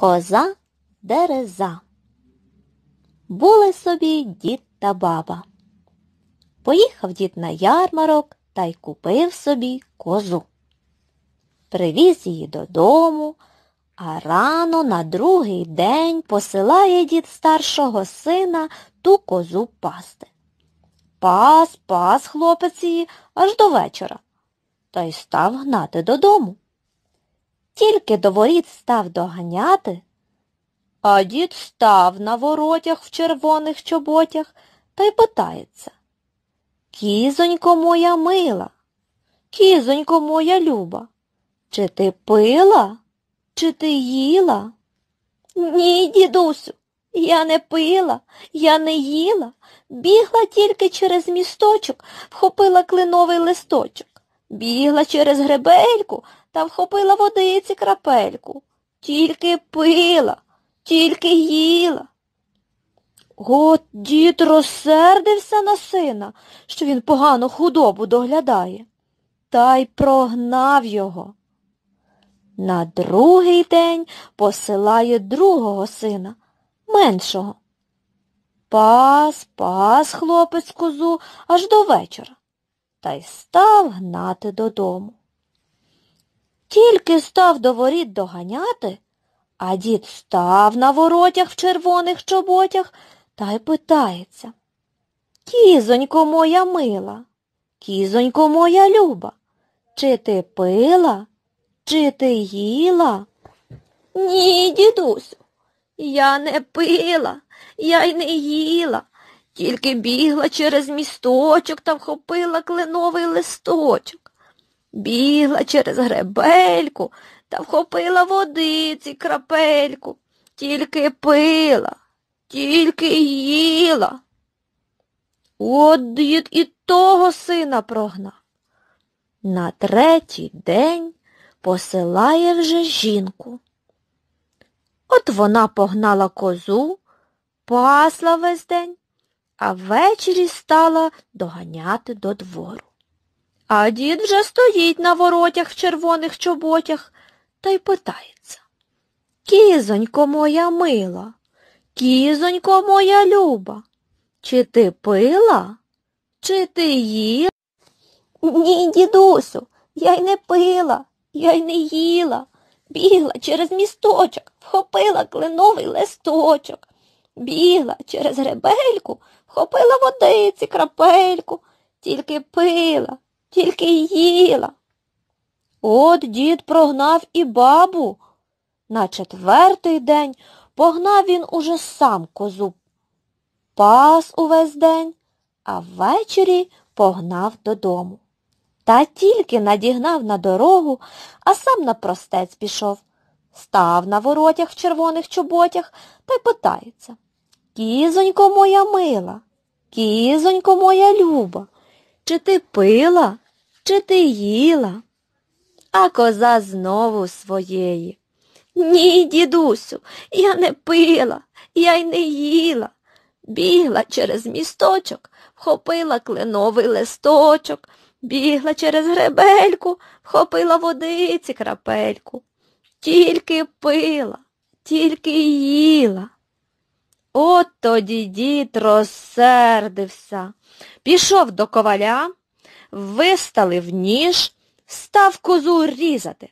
Коза дереза. Були собі дід та баба. Поїхав дід на ярмарок та й купив собі козу. Привіз її додому, а рано на другий день посилає дід старшого сина ту козу пасти. Пас, пас хлопець її аж до вечора. Та й став гнати додому. Тільки до воріт став доганяти, а дід став на воротях в червоних чоботях та й питається. Кізонько моя мила, кізонько моя люба, чи ти пила, чи ти їла? Ні, дідусю, я не пила, я не їла, бігла тільки через місточок, вхопила клиновий листочок, бігла через гребельку, та вхопила водиці крапельку. Тільки пила, тільки їла. От дід розсердився на сина, що він погано худобу доглядає, та й прогнав його. На другий день посилає другого сина, меншого. Пас, пас хлопець козу аж до вечора, та й став гнати додому. Тільки став до воріт доганяти, а дід став на воротях в червоних чоботях та й питається. Кізонько моя мила, кізонько моя люба, чи ти пила, чи ти їла? Ні, дідусю, я не пила, я й не їла, тільки бігла через місточок та вхопила кленовий листочок. Бігла через гребельку та вхопила водиці крапельку, тільки пила, тільки їла. От дід і того сина прогна. На третій день посилає вже жінку. От вона погнала козу, пасла весь день, а ввечері стала доганяти до двору. А дід вже стоїть на воротях в червоних чоботях та й питається. Кізонько моя мила, кізонько моя люба, чи ти пила, чи ти їла? Ні, дідусю, я й не пила, я й не їла. Бігла через місточок, вхопила кленовий листочок. Бігла через гребельку, вхопила водиці крапельку, тільки пила тільки й їла. От дід прогнав і бабу. На четвертий день погнав він уже сам козу. Пас увесь день, а ввечері погнав додому. Та тільки надігнав на дорогу, а сам на простець пішов. Став на воротях в червоних чоботях та й питається. Кізонько моя мила, кізонько моя люба. Чи ти пила, чи ти їла? А коза знову своєї. Ні, дідусю, я не пила, я й не їла. Бігла через місточок, вхопила кленовий листочок, бігла через гребельку, вхопила водиці крапельку. Тільки пила, тільки їла. От тоді дід розсердився. Пішов до коваля, виставив ніж, став козу різати,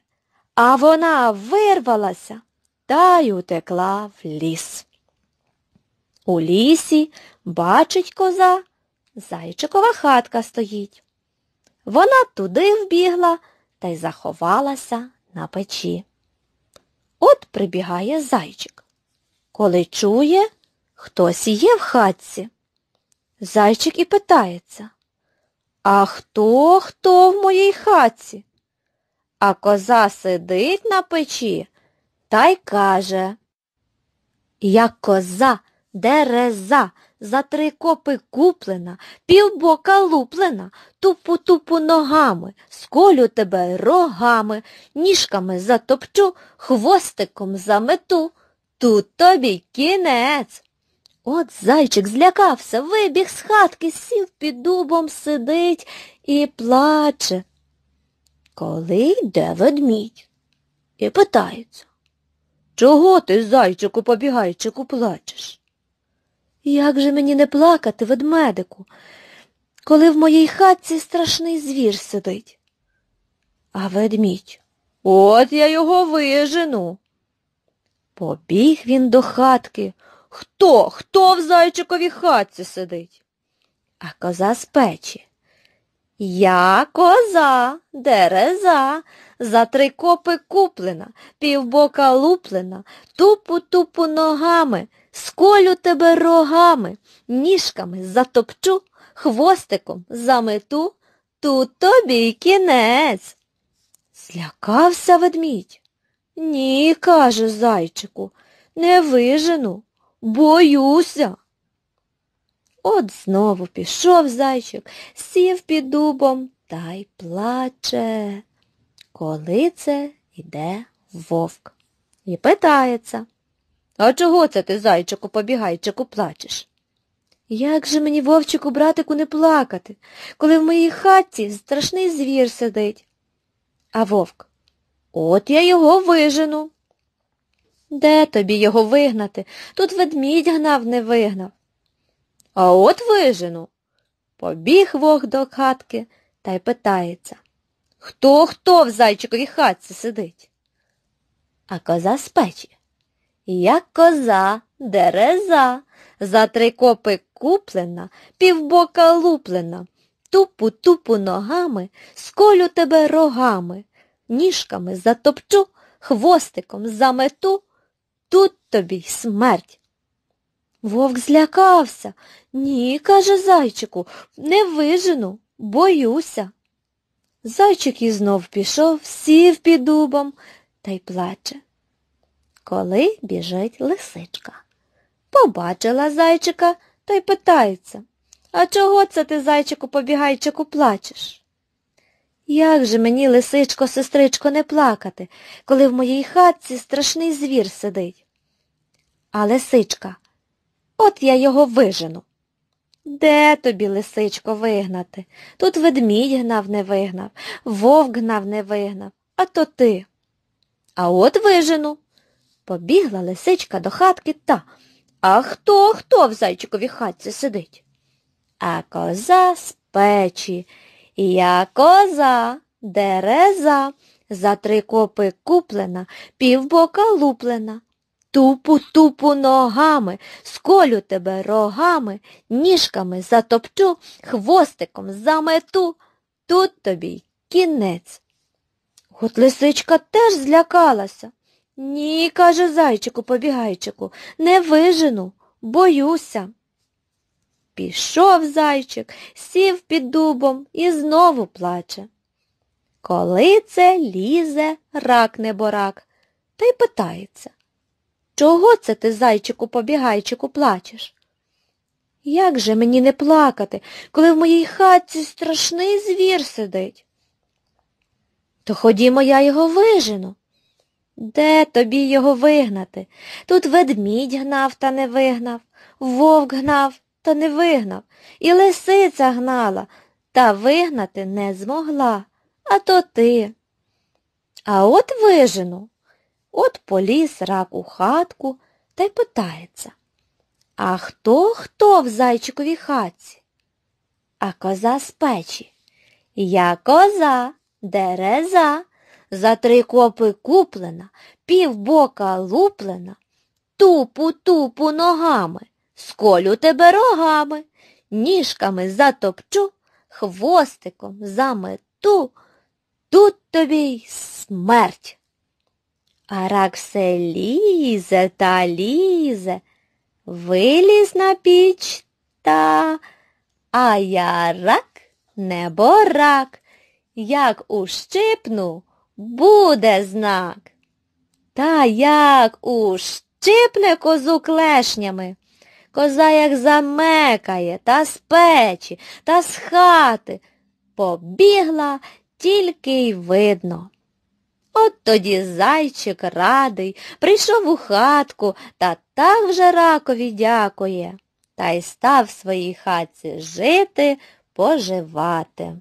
а вона вирвалася та й утекла в ліс. У лісі, бачить коза, зайчикова хатка стоїть. Вона туди вбігла та й заховалася на печі. От прибігає зайчик. Коли чує, Хтось є в хатці? Зайчик і питається. А хто хто в моїй хатці? А коза сидить на печі та й каже. Як коза, дереза, за три копи куплена, півбока луплена, тупу-тупу ногами, сколю тебе рогами, ніжками затопчу, хвостиком замету. Тут тобі кінець. От зайчик злякався, вибіг з хатки, сів під дубом, сидить і плаче. Коли йде ведмідь? І питається, чого ти, зайчику, побігайчику, плачеш? Як же мені не плакати, ведмедику, коли в моїй хатці страшний звір сидить? А ведмідь, от я його вижену. Побіг він до хатки. Хто? Хто в зайчиковій хатці сидить? А коза з печі. Я коза, дереза, за три копи куплена, півбока луплена, тупу тупу ногами, сколю тебе рогами, ніжками затопчу, хвостиком замету, тут тобі й кінець. Злякався ведмідь. Ні, каже зайчику, не вижену. Боюся. От знову пішов зайчик, сів під дубом та й плаче. Коли це йде вовк? І питається. А чого це ти, зайчику, побігайчику, плачеш? Як же мені, вовчику, братику, не плакати, коли в моїй хаті страшний звір сидить? А вовк, от я його вижену. Де тобі його вигнати? Тут ведмідь гнав, не вигнав. А от вижену. Побіг вог до хатки та й питається. Хто хто в зайчикові хатці сидить? А коза з печі. Як коза, дереза, за три копи куплена, півбока луплена, тупу тупу ногами, сколю тебе рогами, ніжками затопчу, хвостиком замету, Тут тобі й смерть. Вовк злякався. Ні, каже зайчику, не вижену, боюся. Зайчик і знов пішов, сів під дубом та й плаче. Коли біжить лисичка. Побачила зайчика та й питається, а чого це ти, зайчику, побігайчику, плачеш? Як же мені, лисичко, сестричко, не плакати, коли в моїй хатці страшний звір сидить? А лисичка, от я його вижену. Де тобі, лисичко, вигнати? Тут ведмідь гнав, не вигнав, вовк гнав, не вигнав, а то ти. А от вижену. Побігла лисичка до хатки та. А хто, хто в зайчиковій хатці сидить? А коза з печі. Я коза, дереза, за три копи куплена, півбока луплена. Тупу-тупу ногами, сколю тебе рогами, ніжками затопчу, хвостиком замету. Тут тобі кінець. От лисичка теж злякалася. Ні, каже зайчику побігайчику, не вижену, боюся. Пішов зайчик, сів під дубом і знову плаче. Коли це лізе рак неборак, та й питається. Чого це ти, зайчику побігайчику, плачеш? Як же мені не плакати, коли в моїй хатці страшний звір сидить? То ходімо, я його вижену. Де тобі його вигнати? Тут ведмідь гнав та не вигнав, вовк гнав то не вигнав. І лисиця гнала, та вигнати не змогла. А то ти. А от вижену. От поліз рак у хатку та й питається. А хто хто в зайчиковій хатці? А коза з печі. Я коза, дереза, за три копи куплена, півбока луплена, тупу тупу ногами сколю тебе рогами, ніжками затопчу, хвостиком замету, тут тобі й смерть. А рак все лізе та лізе, виліз на піч та, а я рак небо рак, як ущипну, буде знак. Та як ущипне козу клешнями. Коза як замекає, та з печі, та з хати. Побігла тільки й видно. От тоді зайчик радий, прийшов у хатку та так вже ракові дякує, та й став своїй хатці жити, поживати.